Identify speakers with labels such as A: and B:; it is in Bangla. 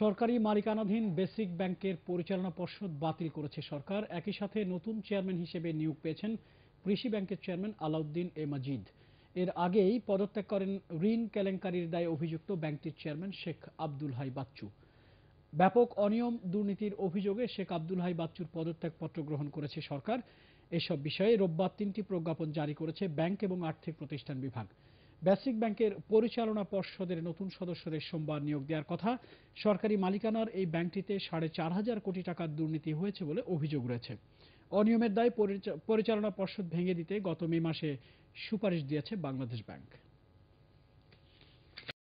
A: সরকারি মালিকানাধীন বেসিক ব্যাংকের পরিচালনা পর্ষদ বাতিল করেছে সরকার একই সাথে নতুন চেয়ারম্যান হিসেবে নিয়োগ পেয়েছেন কৃষি ব্যাংকের চেয়ারম্যান আলাউদ্দিন এ মাজিদ এর আগেই পদত্যাগ করেন ঋণ কেলেঙ্কারির দায়ে অভিযুক্ত ব্যাংকটির চেয়ারম্যান শেখ আব্দুল হাই বাচ্চু ব্যাপক অনিয়ম দুর্নীতির অভিযোগে শেখ আব্দুল হাই বাচ্চুর পদত্যাগপত্র গ্রহণ করেছে সরকার এসব বিষয়ে রোববার তিনটি প্রজ্ঞাপন জারি করেছে ব্যাংক এবং আর্থিক প্রতিষ্ঠান বিভাগ বেসিক ব্যাংকের পরিচালনা পর্ষদের নতুন সদস্যদের সোমবার নিয়োগ দেওয়ার কথা সরকারি মালিকানার এই ব্যাংকটিতে সাড়ে চার হাজার কোটি টাকার দুর্নীতি হয়েছে বলে অভিযোগ রয়েছে অনিয়মের দায় পরিচালনা পর্ষদ ভেঙে দিতে গত মে মাসে সুপারিশ দিয়েছে বাংলাদেশ ব্যাংক